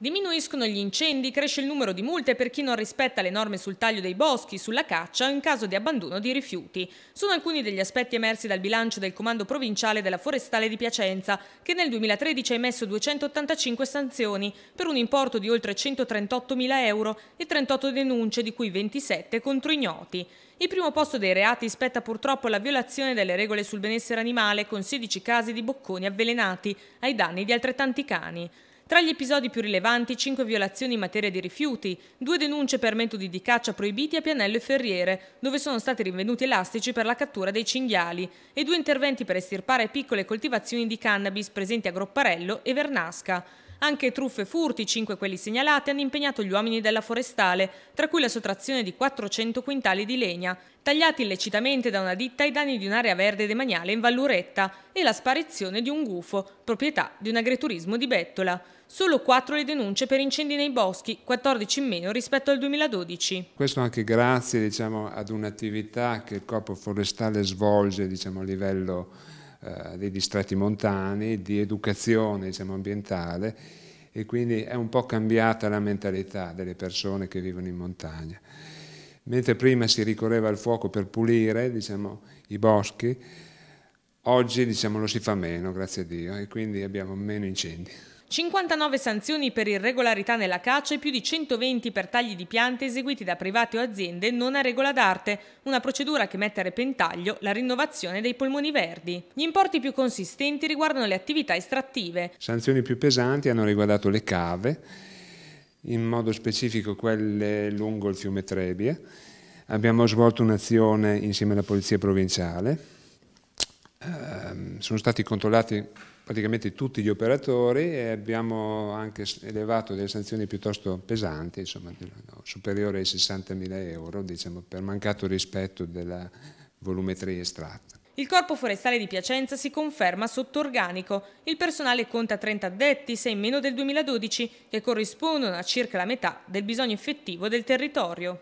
Diminuiscono gli incendi, cresce il numero di multe per chi non rispetta le norme sul taglio dei boschi, sulla caccia o in caso di abbandono di rifiuti. Sono alcuni degli aspetti emersi dal bilancio del Comando Provinciale della Forestale di Piacenza, che nel 2013 ha emesso 285 sanzioni per un importo di oltre 138.000 euro e 38 denunce, di cui 27 contro ignoti. Il primo posto dei reati spetta purtroppo la violazione delle regole sul benessere animale, con 16 casi di bocconi avvelenati ai danni di altrettanti cani. Tra gli episodi più rilevanti, 5 violazioni in materia di rifiuti, due denunce per metodi di caccia proibiti a Pianello e Ferriere, dove sono stati rinvenuti elastici per la cattura dei cinghiali, e due interventi per estirpare piccole coltivazioni di cannabis presenti a Gropparello e Vernasca. Anche truffe e furti, 5 quelli segnalati, hanno impegnato gli uomini della forestale, tra cui la sottrazione di 400 quintali di legna, tagliati illecitamente da una ditta ai danni di un'area verde demaniale in Valluretta e la sparizione di un gufo, proprietà di un agriturismo di Bettola. Solo 4 le denunce per incendi nei boschi, 14 in meno rispetto al 2012. Questo anche grazie diciamo, ad un'attività che il Corpo Forestale svolge diciamo, a livello eh, dei distretti montani, di educazione diciamo, ambientale e quindi è un po' cambiata la mentalità delle persone che vivono in montagna. Mentre prima si ricorreva al fuoco per pulire diciamo, i boschi, oggi diciamo, lo si fa meno, grazie a Dio, e quindi abbiamo meno incendi. 59 sanzioni per irregolarità nella caccia e più di 120 per tagli di piante eseguiti da private o aziende non a regola d'arte, una procedura che mette a repentaglio la rinnovazione dei polmoni verdi. Gli importi più consistenti riguardano le attività estrattive. Sanzioni più pesanti hanno riguardato le cave, in modo specifico quelle lungo il fiume Trebbia. Abbiamo svolto un'azione insieme alla Polizia Provinciale ehm, sono stati controllati praticamente tutti gli operatori e abbiamo anche elevato delle sanzioni piuttosto pesanti, insomma, superiori ai 60.000 euro diciamo, per mancato rispetto della volumetria estratta. Il Corpo Forestale di Piacenza si conferma sotto organico. Il personale conta 30 addetti, 6 meno del 2012, che corrispondono a circa la metà del bisogno effettivo del territorio.